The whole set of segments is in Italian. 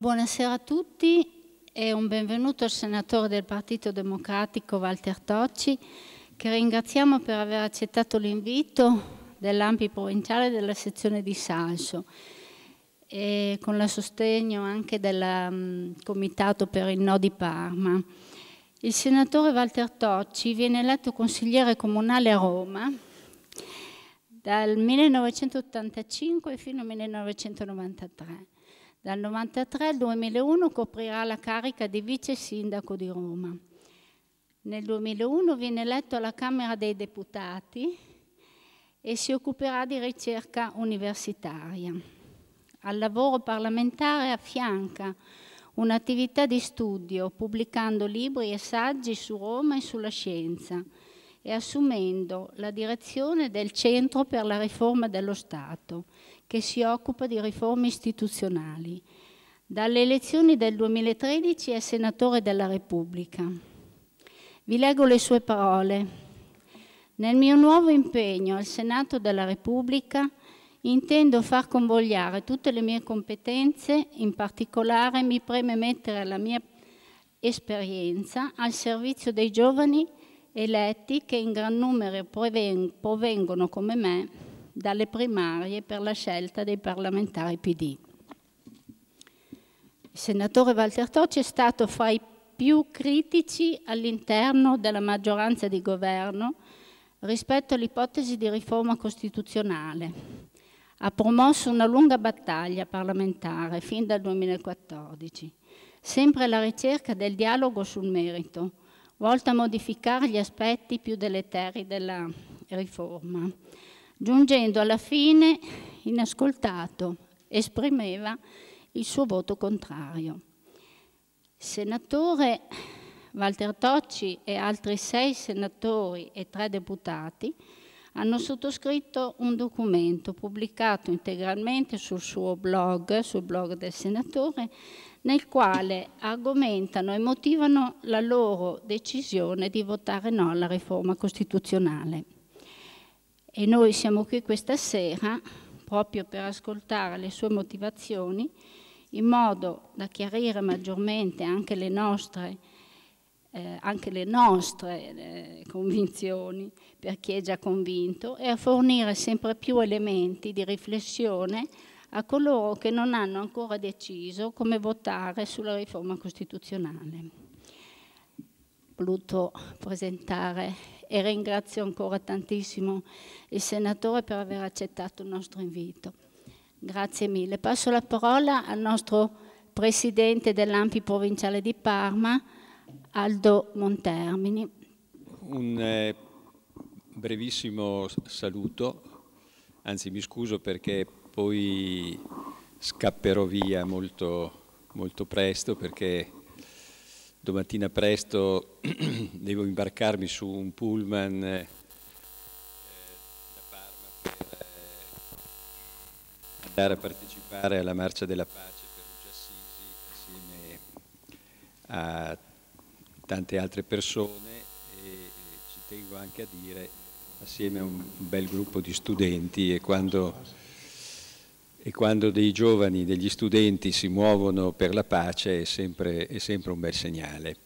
Buonasera a tutti e un benvenuto al senatore del Partito Democratico Walter Tocci che ringraziamo per aver accettato l'invito dell'Ampi provinciale della sezione di Sanso e con il sostegno anche del mm, Comitato per il No di Parma. Il senatore Walter Tocci viene eletto consigliere comunale a Roma dal 1985 fino al 1993 dal 1993 al 2001 coprirà la carica di vice sindaco di Roma. Nel 2001 viene eletto alla Camera dei Deputati e si occuperà di ricerca universitaria. Al lavoro parlamentare affianca un'attività di studio, pubblicando libri e saggi su Roma e sulla scienza e assumendo la direzione del Centro per la riforma dello Stato che si occupa di riforme istituzionali. Dalle elezioni del 2013 è senatore della Repubblica. Vi leggo le sue parole. Nel mio nuovo impegno al Senato della Repubblica intendo far convogliare tutte le mie competenze, in particolare mi preme mettere la mia esperienza al servizio dei giovani eletti che in gran numero provengono come me dalle primarie per la scelta dei parlamentari PD. Il senatore Walter Tocci è stato fra i più critici all'interno della maggioranza di governo rispetto all'ipotesi di riforma costituzionale. Ha promosso una lunga battaglia parlamentare fin dal 2014, sempre alla ricerca del dialogo sul merito, volta a modificare gli aspetti più deleteri della riforma giungendo alla fine inascoltato, esprimeva il suo voto contrario. Senatore Walter Tocci e altri sei senatori e tre deputati hanno sottoscritto un documento pubblicato integralmente sul suo blog, sul blog del senatore, nel quale argomentano e motivano la loro decisione di votare no alla riforma costituzionale e noi siamo qui questa sera proprio per ascoltare le sue motivazioni in modo da chiarire maggiormente anche le nostre, eh, anche le nostre eh, convinzioni per chi è già convinto e a fornire sempre più elementi di riflessione a coloro che non hanno ancora deciso come votare sulla riforma costituzionale voluto presentare e ringrazio ancora tantissimo il senatore per aver accettato il nostro invito. Grazie mille. Passo la parola al nostro presidente dell'Ampi provinciale di Parma, Aldo Montermini. Un eh, brevissimo saluto, anzi mi scuso perché poi scapperò via molto, molto presto perché Domattina presto devo imbarcarmi su un pullman eh, eh, da Parma per eh, andare a partecipare alla Marcia della Pace per Assisi assieme a tante altre persone e, e ci tengo anche a dire assieme a un bel gruppo di studenti e quando e quando dei giovani, degli studenti si muovono per la pace è sempre, è sempre un bel segnale.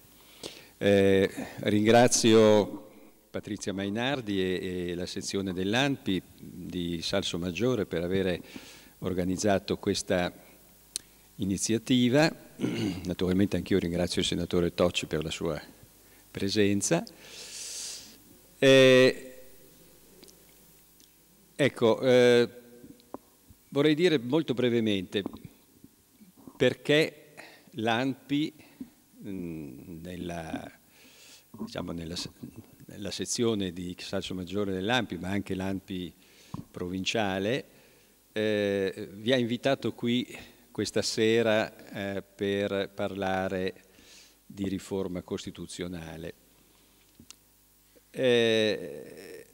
Eh, ringrazio Patrizia Mainardi e, e la sezione dell'ANPI di Salso Maggiore per aver organizzato questa iniziativa. Naturalmente anch'io ringrazio il senatore Tocci per la sua presenza. Eh, ecco, eh, Vorrei dire molto brevemente perché l'ANPI mm, nella, diciamo nella, nella sezione di Salcio Maggiore dell'ANPI, ma anche l'ANPI provinciale, eh, vi ha invitato qui questa sera eh, per parlare di riforma costituzionale. Eh,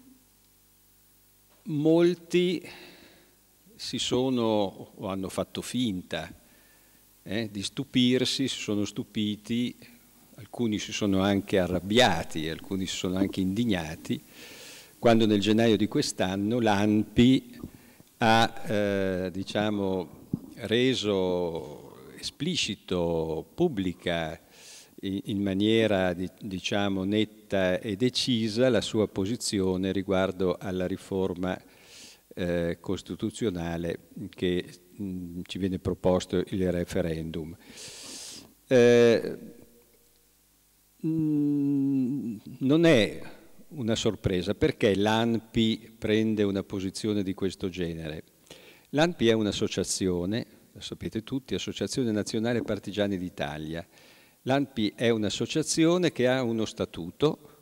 molti si sono o hanno fatto finta eh, di stupirsi, si sono stupiti, alcuni si sono anche arrabbiati, alcuni si sono anche indignati, quando nel gennaio di quest'anno l'ANPI ha eh, diciamo, reso esplicito, pubblica, in maniera diciamo netta e decisa la sua posizione riguardo alla riforma eh, costituzionale che mh, mm, ci viene proposto il referendum. Eh, mm, non è una sorpresa perché l'ANPI prende una posizione di questo genere. L'ANPI è un'associazione, lo sapete tutti, Associazione Nazionale Partigiani d'Italia. L'ANPI è un'associazione che ha uno statuto,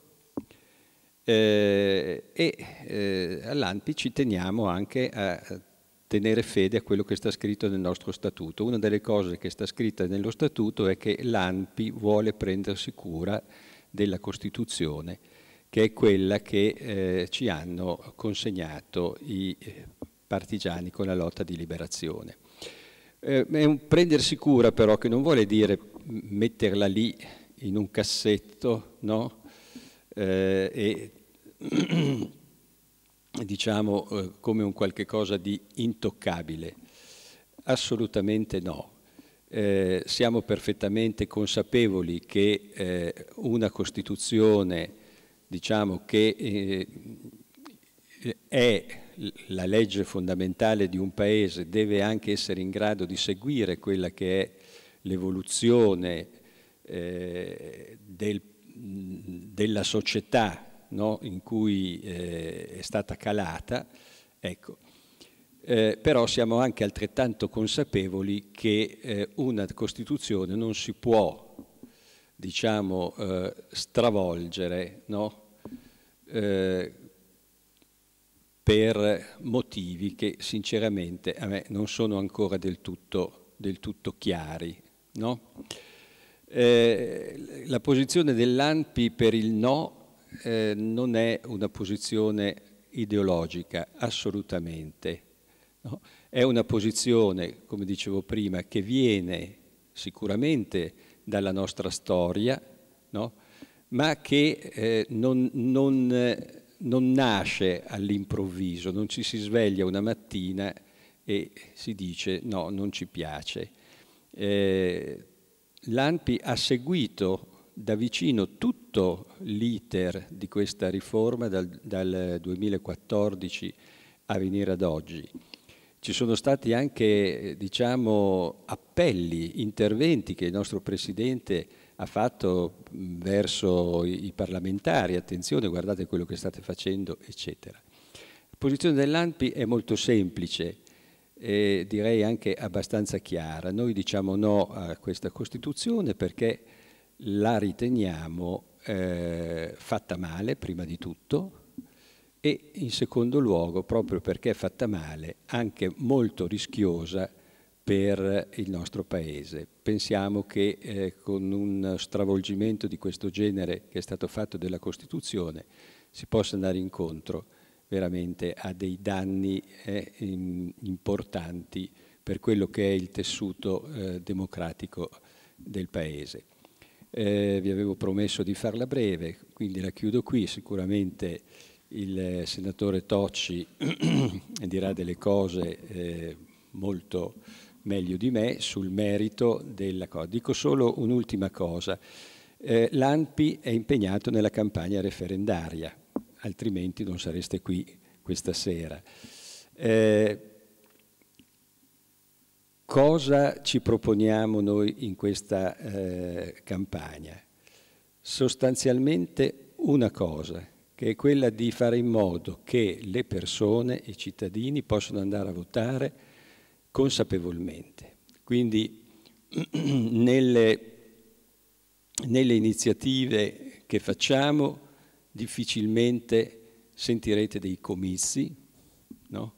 eh, e eh, all'ANPI ci teniamo anche a tenere fede a quello che sta scritto nel nostro statuto. Una delle cose che sta scritta nello statuto è che l'ANPI vuole prendersi cura della Costituzione, che è quella che eh, ci hanno consegnato i eh, partigiani con la lotta di liberazione. Eh, è un prendersi cura però che non vuole dire metterla lì in un cassetto, no? eh, e diciamo eh, come un qualche cosa di intoccabile. Assolutamente no. Eh, siamo perfettamente consapevoli che eh, una Costituzione, diciamo che eh, è la legge fondamentale di un paese, deve anche essere in grado di seguire quella che è l'evoluzione eh, del paese della società no, in cui eh, è stata calata, ecco. Eh, però siamo anche altrettanto consapevoli che eh, una Costituzione non si può diciamo, eh, stravolgere no, eh, per motivi che sinceramente a me non sono ancora del tutto, del tutto chiari. No? Eh, la posizione dell'ANPI per il no eh, non è una posizione ideologica, assolutamente. No? È una posizione, come dicevo prima, che viene sicuramente dalla nostra storia, no? ma che eh, non, non, non nasce all'improvviso, non ci si sveglia una mattina e si dice no, non ci piace. Eh, l'ANPI ha seguito da vicino tutto l'iter di questa riforma dal, dal, 2014 a venire ad oggi. Ci sono stati anche diciamo, appelli, interventi che il nostro Presidente ha fatto mm, verso i parlamentari, attenzione, guardate quello che state facendo, eccetera. La posizione dell'ANPI è molto semplice, eh, direi anche abbastanza chiara. Noi diciamo no a questa Costituzione perché la riteniamo eh, fatta male, prima di tutto, e in secondo luogo, proprio perché è fatta male, anche molto rischiosa per il nostro Paese. Pensiamo che eh, con un stravolgimento di questo genere che è stato fatto della Costituzione si possa andare incontro veramente a dei danni eh, importanti per quello che è il tessuto eh, democratico del Paese. Eh, vi avevo promesso di farla breve, quindi la chiudo qui. Sicuramente il eh, senatore Tocci dirà delle cose eh, molto meglio di me sul merito della cosa. Dico solo un'ultima cosa. Eh, L'ANPI è impegnato nella campagna referendaria altrimenti non sareste qui questa sera. Eh, cosa ci proponiamo noi in questa eh, campagna? Sostanzialmente una cosa, che è quella di fare in modo che le persone, i cittadini, possano andare a votare consapevolmente. Quindi nelle, nelle iniziative che facciamo difficilmente sentirete dei comizi, no?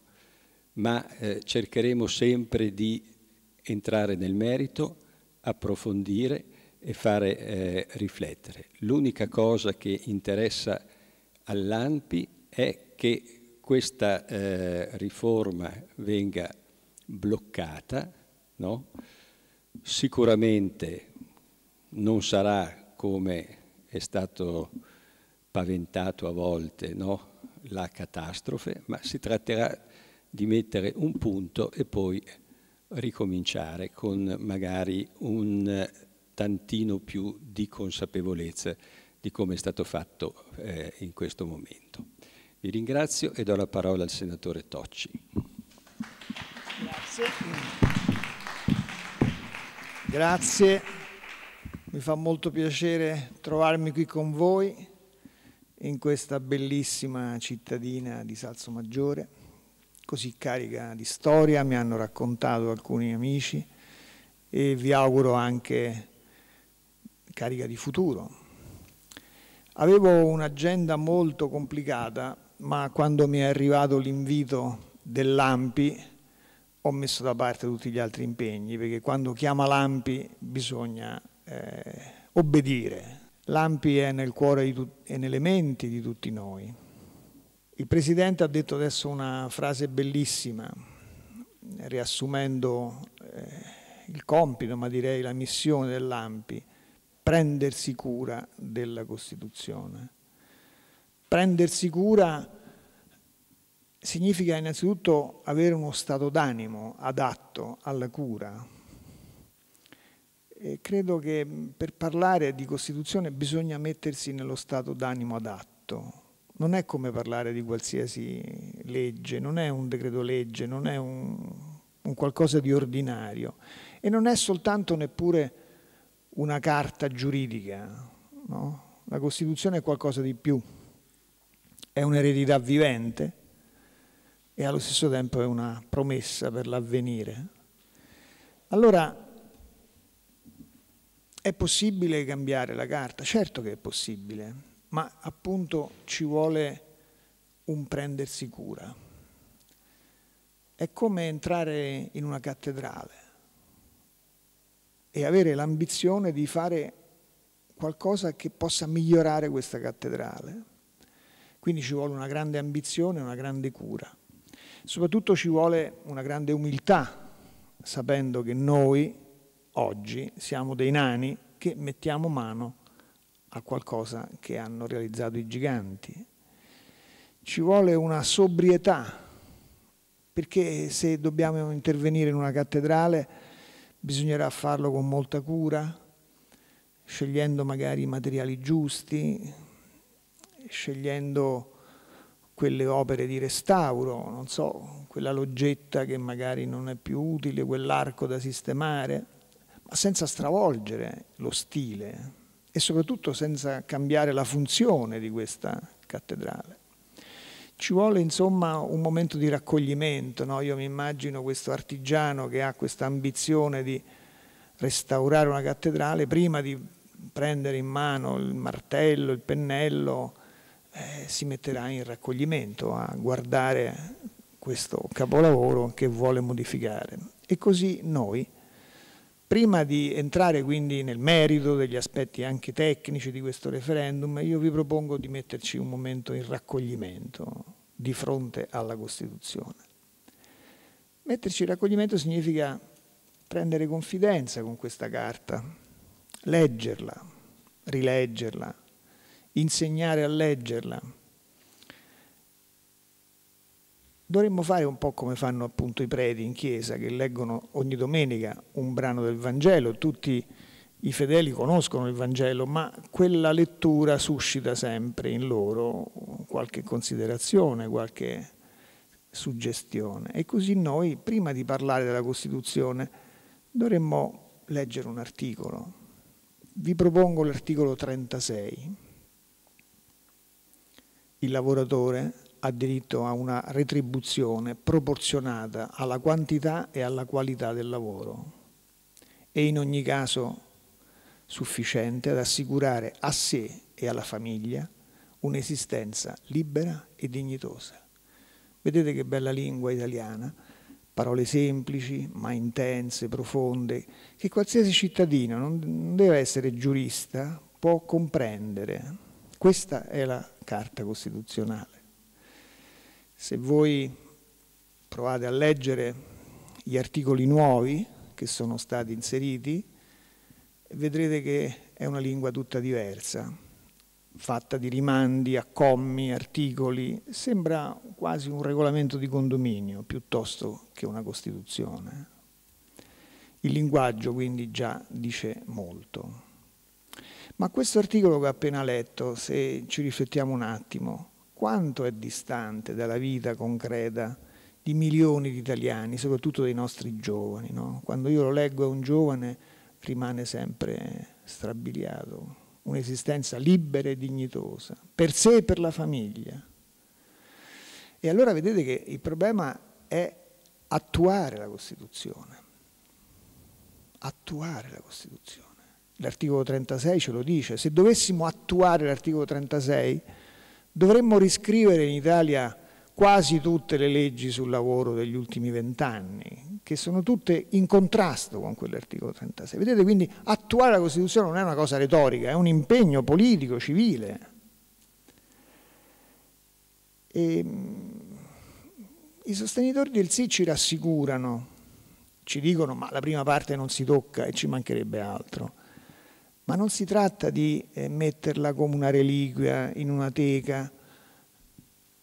ma eh, cercheremo sempre di entrare nel merito, approfondire e fare eh, riflettere. L'unica cosa che interessa all'ANPI è che questa eh, riforma venga bloccata, no? sicuramente non sarà come è stato spaventato a volte no? la catastrofe, ma si tratterà di mettere un punto e poi ricominciare con magari un tantino più di consapevolezza di come è stato fatto eh, in questo momento. Vi ringrazio e do la parola al senatore Tocci. Grazie. Grazie, mi fa molto piacere trovarmi qui con voi in questa bellissima cittadina di Salso Maggiore, così carica di storia, mi hanno raccontato alcuni amici e vi auguro anche carica di futuro. Avevo un'agenda molto complicata, ma quando mi è arrivato l'invito dell'AMPI ho messo da parte tutti gli altri impegni, perché quando chiama l'AMPI bisogna eh, obbedire, L'AMPI è nel cuore e nelle menti di tutti noi. Il Presidente ha detto adesso una frase bellissima, riassumendo eh, il compito, ma direi la missione dell'AMPI, prendersi cura della Costituzione. Prendersi cura significa innanzitutto avere uno stato d'animo adatto alla cura, eh, credo che mm, per parlare di Costituzione bisogna mettersi nello stato d'animo adatto. Non è come parlare di qualsiasi legge, non è un decreto legge, non è un, un qualcosa di ordinario e non è soltanto neppure una carta giuridica. No? La Costituzione è qualcosa di più, è un'eredità vivente e allo stesso tempo è una promessa per l'avvenire. Allora è possibile cambiare la carta? Certo che è possibile, ma appunto ci vuole un prendersi cura. È come entrare in una cattedrale e avere l'ambizione di fare qualcosa che possa migliorare questa cattedrale. Quindi ci vuole una grande ambizione, una grande cura. Soprattutto ci vuole una grande umiltà, sapendo che noi oggi siamo dei nani che mettiamo mano a qualcosa che hanno realizzato i giganti. Ci vuole una sobrietà, perché se dobbiamo intervenire in una cattedrale bisognerà farlo con molta cura, scegliendo magari i materiali giusti, scegliendo quelle opere di restauro, non so, quella loggetta che magari non è più utile, quell'arco da sistemare senza stravolgere lo stile e soprattutto senza cambiare la funzione di questa cattedrale. Ci vuole insomma un momento di raccoglimento, no? io mi immagino questo artigiano che ha questa ambizione di restaurare una cattedrale prima di prendere in mano il martello, il pennello, eh, si metterà in raccoglimento a guardare questo capolavoro che vuole modificare. E così noi Prima di entrare quindi nel merito degli aspetti anche tecnici di questo referendum, io vi propongo di metterci un momento in raccoglimento di fronte alla Costituzione. Metterci in raccoglimento significa prendere confidenza con questa carta, leggerla, rileggerla, insegnare a leggerla, Dovremmo fare un po' come fanno appunto i preti in chiesa che leggono ogni domenica un brano del Vangelo, tutti i fedeli conoscono il Vangelo, ma quella lettura suscita sempre in loro qualche considerazione, qualche suggestione. E così noi, prima di parlare della Costituzione, dovremmo leggere un articolo. Vi propongo l'articolo 36. Il lavoratore ha diritto a una retribuzione proporzionata alla quantità e alla qualità del lavoro e in ogni caso sufficiente ad assicurare a sé e alla famiglia un'esistenza libera e dignitosa. Vedete che bella lingua italiana, parole semplici ma intense, profonde, che qualsiasi cittadino, non deve essere giurista, può comprendere. Questa è la Carta Costituzionale. Se voi provate a leggere gli articoli nuovi che sono stati inseriti, vedrete che è una lingua tutta diversa, fatta di rimandi a commi, articoli, sembra quasi un regolamento di condominio piuttosto che una Costituzione. Il linguaggio quindi già dice molto. Ma questo articolo che ho appena letto, se ci riflettiamo un attimo, quanto è distante dalla vita concreta di milioni di italiani, soprattutto dei nostri giovani. No? Quando io lo leggo a un giovane rimane sempre strabiliato, un'esistenza libera e dignitosa, per sé e per la famiglia. E allora vedete che il problema è attuare la Costituzione, attuare la Costituzione. L'articolo 36 ce lo dice, se dovessimo attuare l'articolo 36 Dovremmo riscrivere in Italia quasi tutte le leggi sul lavoro degli ultimi vent'anni, che sono tutte in contrasto con quell'articolo 36. Vedete quindi attuare la Costituzione non è una cosa retorica, è un impegno politico, civile. E, mm, I sostenitori del sì ci rassicurano, ci dicono ma la prima parte non si tocca e ci mancherebbe altro ma non si tratta di eh, metterla come una reliquia in una teca,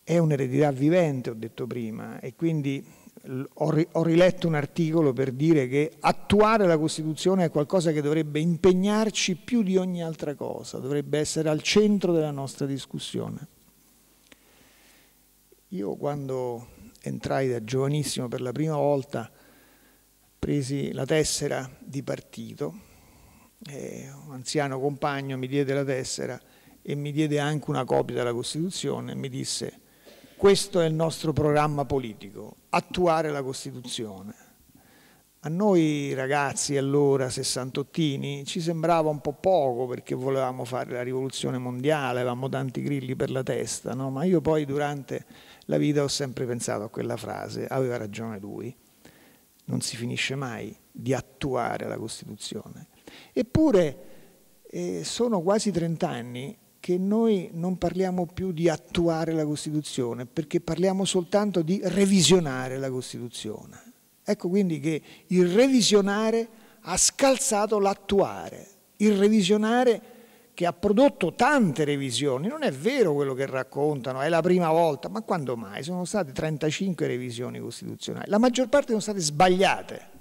è un'eredità vivente, ho detto prima, e quindi ho, ri ho riletto un articolo per dire che attuare la Costituzione è qualcosa che dovrebbe impegnarci più di ogni altra cosa, dovrebbe essere al centro della nostra discussione. Io quando entrai da giovanissimo per la prima volta presi la tessera di partito eh, un anziano compagno mi diede la tessera e mi diede anche una copia della Costituzione e mi disse questo è il nostro programma politico, attuare la Costituzione. A noi ragazzi allora, sessantottini, ci sembrava un po' poco perché volevamo fare la rivoluzione mondiale, avevamo tanti grilli per la testa, no? ma io poi durante la vita ho sempre pensato a quella frase, aveva ragione lui, non si finisce mai di attuare la Costituzione. Eppure eh, sono quasi 30 anni che noi non parliamo più di attuare la Costituzione, perché parliamo soltanto di revisionare la Costituzione. Ecco quindi che il revisionare ha scalzato l'attuare, il revisionare che ha prodotto tante revisioni, non è vero quello che raccontano, è la prima volta, ma quando mai? Sono state 35 revisioni costituzionali, la maggior parte sono state sbagliate,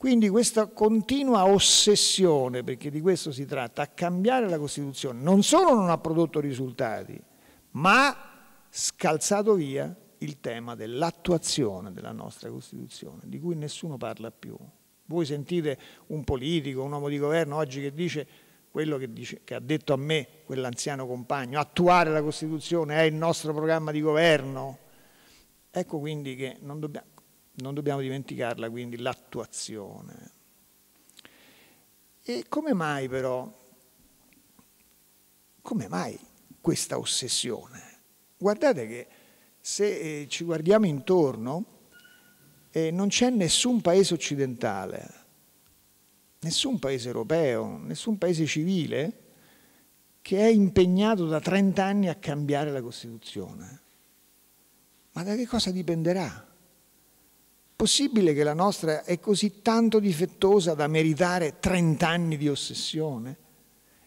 quindi questa continua ossessione, perché di questo si tratta, a cambiare la Costituzione, non solo non ha prodotto risultati, ma ha scalzato via il tema dell'attuazione della nostra Costituzione, di cui nessuno parla più. Voi sentite un politico, un uomo di governo oggi che dice quello che, dice, che ha detto a me quell'anziano compagno, attuare la Costituzione è il nostro programma di governo. Ecco quindi che non dobbiamo... Non dobbiamo dimenticarla quindi l'attuazione. E come mai però, come mai questa ossessione? Guardate che se eh, ci guardiamo intorno eh, non c'è nessun paese occidentale, nessun paese europeo, nessun paese civile che è impegnato da 30 anni a cambiare la Costituzione. Ma da che cosa dipenderà? Possibile che la nostra è così tanto difettosa da meritare 30 anni di ossessione?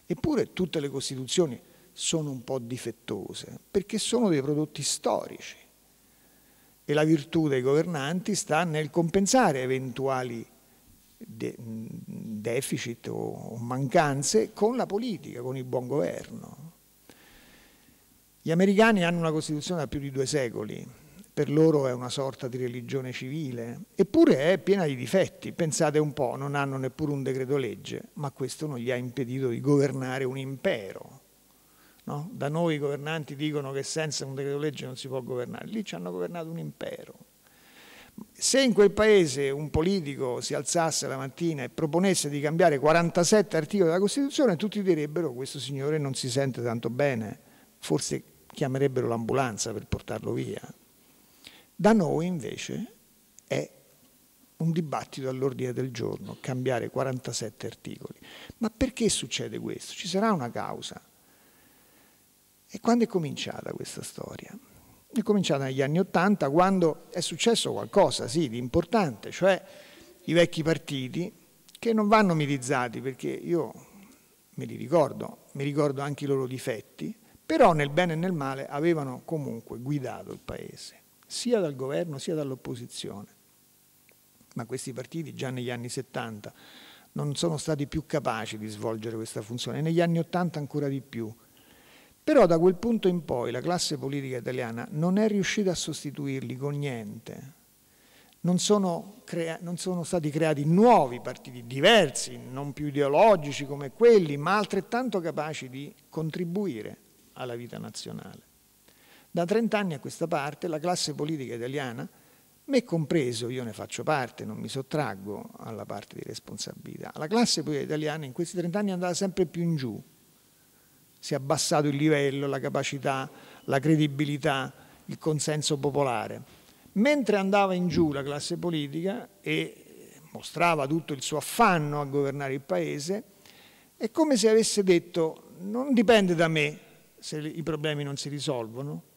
Eppure tutte le Costituzioni sono un po' difettose, perché sono dei prodotti storici e la virtù dei governanti sta nel compensare eventuali de deficit o mancanze con la politica, con il buon governo. Gli americani hanno una Costituzione da più di due secoli, per loro è una sorta di religione civile, eppure è piena di difetti, pensate un po', non hanno neppure un decreto legge, ma questo non gli ha impedito di governare un impero. No? Da noi i governanti dicono che senza un decreto legge non si può governare, lì ci hanno governato un impero. Se in quel paese un politico si alzasse la mattina e proponesse di cambiare 47 articoli della Costituzione, tutti direbbero questo signore non si sente tanto bene, forse chiamerebbero l'ambulanza per portarlo via, da noi invece è un dibattito all'ordine del giorno, cambiare 47 articoli. Ma perché succede questo? Ci sarà una causa. E quando è cominciata questa storia? È cominciata negli anni Ottanta, quando è successo qualcosa, sì, di importante, cioè i vecchi partiti che non vanno mirizzati, perché io me li ricordo, mi ricordo anche i loro difetti, però nel bene e nel male avevano comunque guidato il Paese sia dal governo sia dall'opposizione. Ma questi partiti già negli anni 70 non sono stati più capaci di svolgere questa funzione, negli anni 80 ancora di più. Però da quel punto in poi la classe politica italiana non è riuscita a sostituirli con niente. Non sono, non sono, stati creati nuovi partiti diversi, non più ideologici come quelli, ma altrettanto capaci di contribuire alla vita nazionale. Da 30 anni a questa parte la classe politica italiana, me compreso, io ne faccio parte, non mi sottraggo alla parte di responsabilità, la classe politica italiana in questi 30 anni è andata sempre più in giù, si è abbassato il livello, la capacità, la credibilità, il consenso popolare. Mentre andava in giù la classe politica e mostrava tutto il suo affanno a governare il paese, è come se avesse detto non dipende da me se i problemi non si risolvono,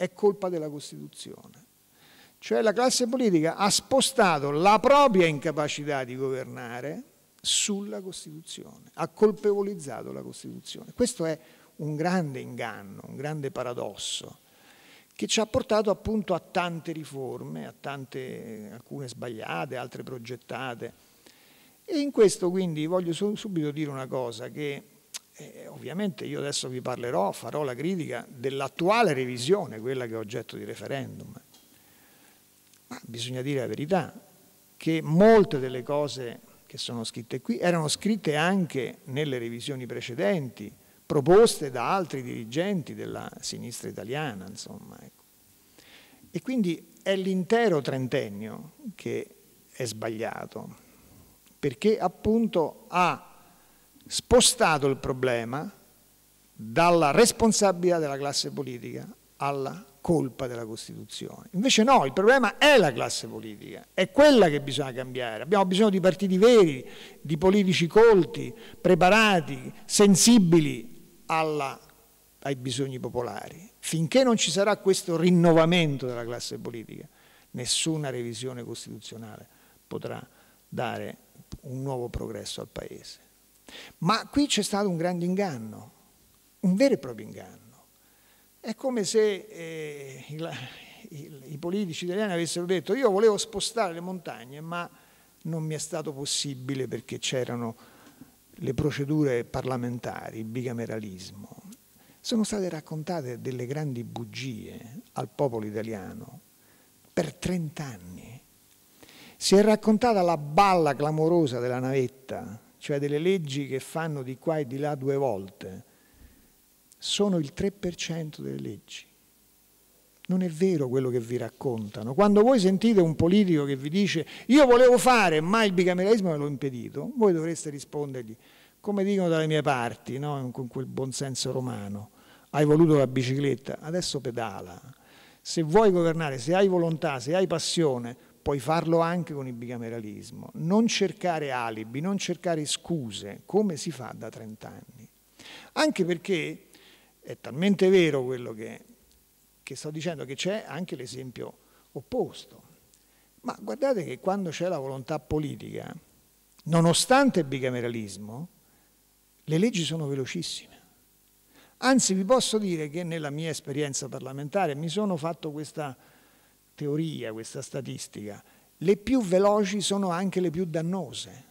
è colpa della Costituzione. Cioè la classe politica ha spostato la propria incapacità di governare sulla Costituzione, ha colpevolizzato la Costituzione. Questo è un grande inganno, un grande paradosso che ci ha portato appunto a tante riforme, a tante, alcune sbagliate, altre progettate. E in questo quindi voglio subito dire una cosa che e ovviamente io adesso vi parlerò, farò la critica dell'attuale revisione, quella che è oggetto di referendum. Ma bisogna dire la verità, che molte delle cose che sono scritte qui erano scritte anche nelle revisioni precedenti, proposte da altri dirigenti della sinistra italiana, insomma. Ecco. E quindi è l'intero trentennio che è sbagliato, perché appunto ha spostato il problema dalla responsabilità della classe politica alla colpa della Costituzione. Invece no, il problema è la classe politica, è quella che bisogna cambiare. Abbiamo bisogno di partiti veri, di politici colti, preparati, sensibili alla, ai bisogni popolari. Finché non ci sarà questo rinnovamento della classe politica, nessuna revisione costituzionale potrà dare un nuovo progresso al Paese. Ma qui c'è stato un grande inganno, un vero e proprio inganno. È come se eh, il, il, i politici italiani avessero detto io volevo spostare le montagne, ma non mi è stato possibile perché c'erano le procedure parlamentari, il bicameralismo. Sono state raccontate delle grandi bugie al popolo italiano per 30 anni. Si è raccontata la balla clamorosa della navetta cioè delle leggi che fanno di qua e di là due volte, sono il 3% delle leggi. Non è vero quello che vi raccontano. Quando voi sentite un politico che vi dice io volevo fare, ma il bicameralismo me l'ho impedito, voi dovreste rispondergli, come dicono dalle mie parti, no? con quel buonsenso romano, hai voluto la bicicletta, adesso pedala. Se vuoi governare, se hai volontà, se hai passione, puoi farlo anche con il bicameralismo. Non cercare alibi, non cercare scuse, come si fa da 30 anni. Anche perché è talmente vero quello che, che sto dicendo che c'è anche l'esempio opposto. Ma guardate che quando c'è la volontà politica, nonostante il bicameralismo, le leggi sono velocissime. Anzi, vi posso dire che nella mia esperienza parlamentare mi sono fatto questa teoria, questa statistica, le più veloci sono anche le più dannose.